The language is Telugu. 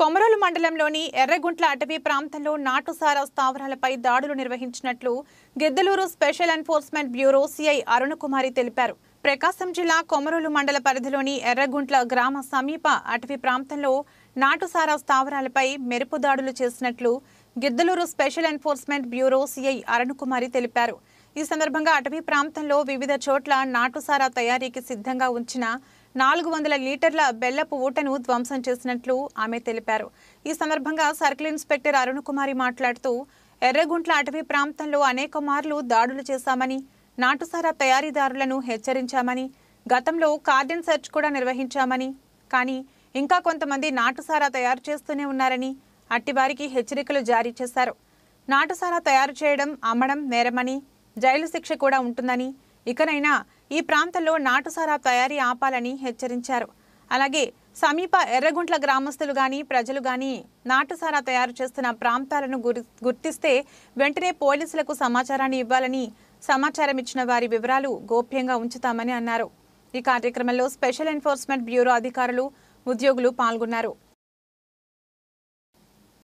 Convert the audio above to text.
కొమరోలు మండలంలోని ఎర్రగుంట్ల అటవీ ప్రాంతంలో నాటుసారా స్థావరాలపై దాడులు నిర్వహించినట్లు Giddalur special enforcement bureau CI Kumari తెలిపారు ప్రకాశం జిల్లా కొమరోలు మండల పరిధిలోని ఎర్రగుంట్ల గ్రామ సమీప అటవీ ప్రాంతంలో నాటుసారా స్థావరాలపై మెరుపు దాడులు చేసినట్లు Giddalur special enforcement bureau CI Kumari తెలిపారు ఈ సందర్భంగా అటవీ ప్రాంతంలో వివిధ చోట్ల నాటుసారా తయారీకి సిద్ధంగా ఉంచిన నాలుగు వందల లీటర్ల బెల్లపు ఊటను ధ్వంసం చేసినట్లు ఆమె తెలిపారు ఈ సందర్భంగా సర్కిల్ ఇన్స్పెక్టర్ అరుణ్ కుమారి మాట్లాడుతూ ఎర్రగుంట్ల అటవీ ప్రాంతంలో అనేక మార్లు దాడులు చేశామని నాటుసారా తయారీదారులను హెచ్చరించామని గతంలో కార్డెన్ సెర్చ్ కూడా నిర్వహించామని కానీ ఇంకా కొంతమంది నాటుసారా తయారు చేస్తూనే ఉన్నారని అట్టివారికి హెచ్చరికలు జారీ చేశారు నాటుసారా తయారు చేయడం అమ్మడం నేరమని జైలు శిక్ష కూడా ఉంటుందని ఇకనైనా ఈ ప్రాంతంలో నాటుసారా తయారీ ఆపాలని హెచ్చరించారు అలాగే సమీప ఎర్రగుంట్ల గ్రామస్తులు కానీ ప్రజలు కానీ నాటుసారా తయారు చేస్తున్న ప్రాంతాలను గుర్తిస్తే వెంటనే పోలీసులకు సమాచారాన్ని ఇవ్వాలని సమాచారం ఇచ్చిన వారి వివరాలు గోప్యంగా ఉంచుతామని అన్నారు ఈ కార్యక్రమంలో స్పెషల్ ఎన్ఫోర్స్మెంట్ బ్యూరో అధికారులు ఉద్యోగులు పాల్గొన్నారు